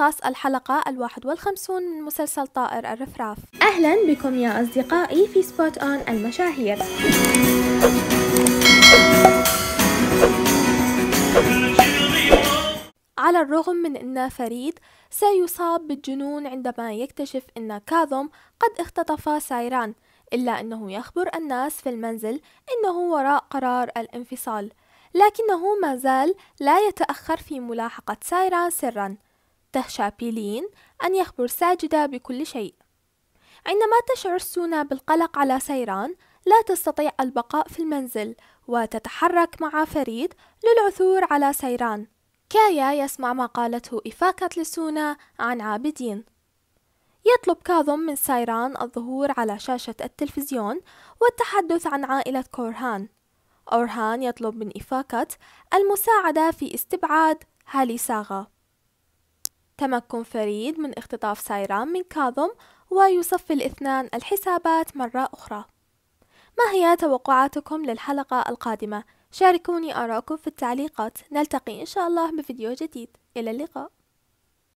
خاص الحلقة الواحد والخمسون من مسلسل طائر الرفراف أهلا بكم يا أصدقائي في سبوت أون المشاهير على الرغم من أن فريد سيصاب بالجنون عندما يكتشف أن كاظم قد اختطف سايران إلا أنه يخبر الناس في المنزل أنه وراء قرار الانفصال لكنه ما زال لا يتأخر في ملاحقة سايران سرا بيلين أن يخبر ساجدة بكل شيء عندما تشعر سونا بالقلق على سيران لا تستطيع البقاء في المنزل وتتحرك مع فريد للعثور على سيران كايا يسمع ما قالته إفاكت لسونا عن عابدين يطلب كاظم من سيران الظهور على شاشة التلفزيون والتحدث عن عائلة كورهان أورهان يطلب من إفاكت المساعدة في استبعاد هالي ساغا تمكن فريد من اختطاف سايرام من كاظم ويصفي الاثنان الحسابات مرة أخرى ما هي توقعاتكم للحلقة القادمة؟ شاركوني آراءكم في التعليقات نلتقي إن شاء الله بفيديو جديد إلى اللقاء